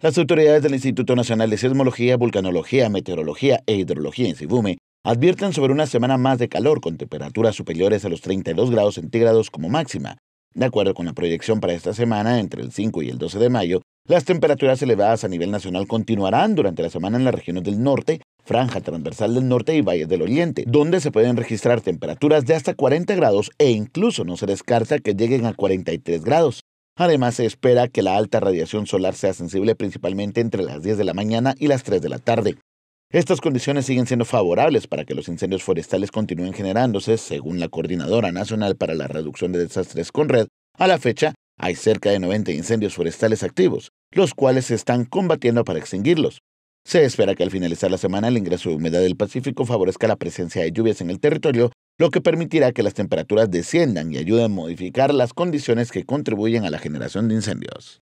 Las autoridades del Instituto Nacional de Sismología, Vulcanología, Meteorología e Hidrología en Sibume advierten sobre una semana más de calor con temperaturas superiores a los 32 grados centígrados como máxima. De acuerdo con la proyección para esta semana, entre el 5 y el 12 de mayo, las temperaturas elevadas a nivel nacional continuarán durante la semana en las regiones del norte, franja transversal del norte y valles del oriente, donde se pueden registrar temperaturas de hasta 40 grados e incluso no se descarta que lleguen a 43 grados. Además, se espera que la alta radiación solar sea sensible principalmente entre las 10 de la mañana y las 3 de la tarde. Estas condiciones siguen siendo favorables para que los incendios forestales continúen generándose, según la Coordinadora Nacional para la Reducción de Desastres con Red. A la fecha, hay cerca de 90 incendios forestales activos, los cuales se están combatiendo para extinguirlos. Se espera que al finalizar la semana el ingreso de humedad del Pacífico favorezca la presencia de lluvias en el territorio lo que permitirá que las temperaturas desciendan y ayude a modificar las condiciones que contribuyen a la generación de incendios.